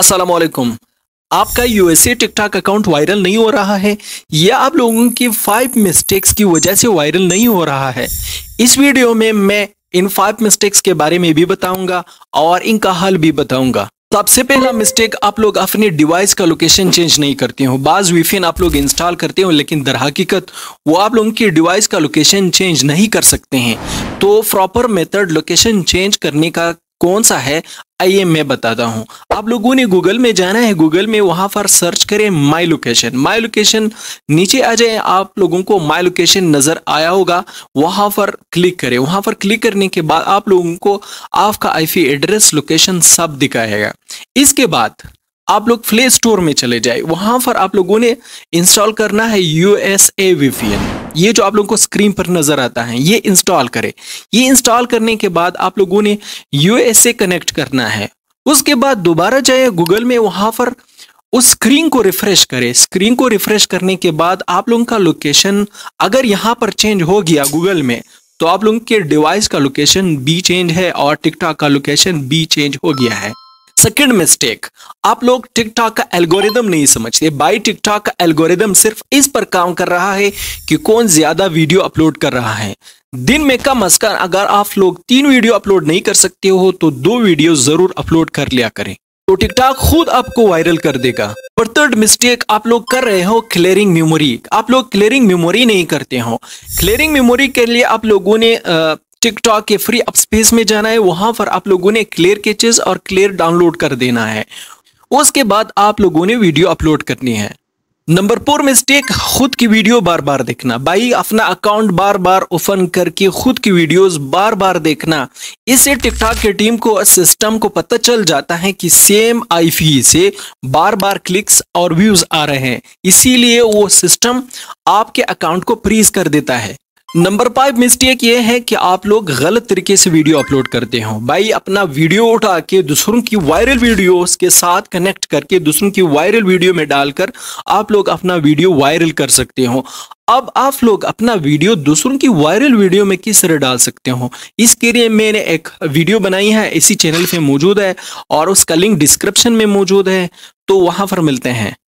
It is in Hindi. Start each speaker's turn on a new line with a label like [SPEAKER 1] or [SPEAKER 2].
[SPEAKER 1] असलम आपका यूएसए टिकटॉक अकाउंट वायरल नहीं हो रहा है या आप लोगों की फाइव मिस्टेक्स की वजह से वायरल नहीं हो रहा है इस वीडियो में मैं इन फाइव मिस्टेक्स के बारे में भी बताऊंगा और इनका हल भी बताऊंगा सबसे पहला मिस्टेक आप लोग अपने डिवाइस का लोकेशन चेंज नहीं करते हो बाज वीफिन आप लोग इंस्टॉल करते हो लेकिन दर हकीकत वो आप लोगों की डिवाइस का लोकेशन चेंज नहीं कर सकते हैं तो प्रॉपर मेथड लोकेशन चेंज करने का कौन सा है आइए मैं बताता हूं आप लोगों ने गूगल में जाना है गूगल में वहां पर सर्च करें माई लोकेशन माई लोकेशन नीचे आ जाए आप लोगों को माई लोकेशन नज़र आया होगा वहां पर क्लिक करें वहां पर क्लिक करने के बाद आप लोगों को आपका आईपी एड्रेस लोकेशन सब दिखाएगा इसके बाद आप लोग प्ले स्टोर में चले जाए वहां पर आप लोगों ने इंस्टॉल करना है यू एस ए वी ये जो आप लोगों को स्क्रीन पर नजर आता है ये इंस्टॉल करें ये इंस्टॉल करने के बाद आप लोगों ने यूएसए कनेक्ट करना है उसके बाद दोबारा जाए गूगल में वहां पर उस स्क्रीन को रिफ्रेश करें स्क्रीन को रिफ्रेश करने के बाद आप लोगों का लोकेशन अगर यहां पर चेंज हो गया गूगल में तो आप लोगों के डिवाइस का लोकेशन बी चेंज है और टिकटॉक का लोकेशन बी चेंज हो गया है सेकेंड मिस्टेक आप लोग टिकटॉक का एल्गोरिदम नहीं समझते बाई टिकटॉक का एल्गोरिदम सिर्फ इस पर काम कर रहा है कि कौन ज्यादा वीडियो अपलोड कर रहा है दिन में कम अज कम अगर आप लोग तीन वीडियो अपलोड नहीं कर सकते हो तो दो वीडियो जरूर अपलोड कर लिया करें तो टिकटॉक खुद आपको वायरल कर देगा और थर्ड मिस्टेक आप लोग कर रहे हो क्लियरिंग मेमोरी आप लोग क्लियरिंग मेमोरी नहीं करते हो क्लियरिंग मेमोरी के लिए आप लोगों ने टिकटॉक के फ्री अप स्पेस में जाना है वहां पर आप लोगों ने क्लियर केचेस और क्लियर डाउनलोड कर देना है उसके बाद आप लोगों ने वीडियो अपलोड करनी है नंबर फोर मिस्टेक खुद की वीडियो बार बार देखना भाई अपना अकाउंट बार बार ओपन करके खुद की वीडियोस बार बार देखना इससे टिकटॉक की टीम को सिस्टम को पता चल जाता है कि सेम आईपी से बार बार क्लिक्स और व्यूज आ रहे हैं इसीलिए वो सिस्टम आपके अकाउंट को फ्रीज कर देता है नंबर फाइव मिस्टेक ये है कि आप लोग गलत तरीके से वीडियो अपलोड करते हो भाई अपना वीडियो उठा के दूसरों की वायरल वीडियोस के साथ कनेक्ट करके दूसरों की वायरल वीडियो में डालकर आप लोग अपना वीडियो वायरल कर सकते हो अब आप लोग अपना वीडियो दूसरों की वायरल वीडियो में किस तरह डाल सकते हो इसके लिए मैंने एक वीडियो बनाई है इसी चैनल पर मौजूद है और उसका लिंक डिस्क्रिप्शन में मौजूद है तो वहां पर मिलते हैं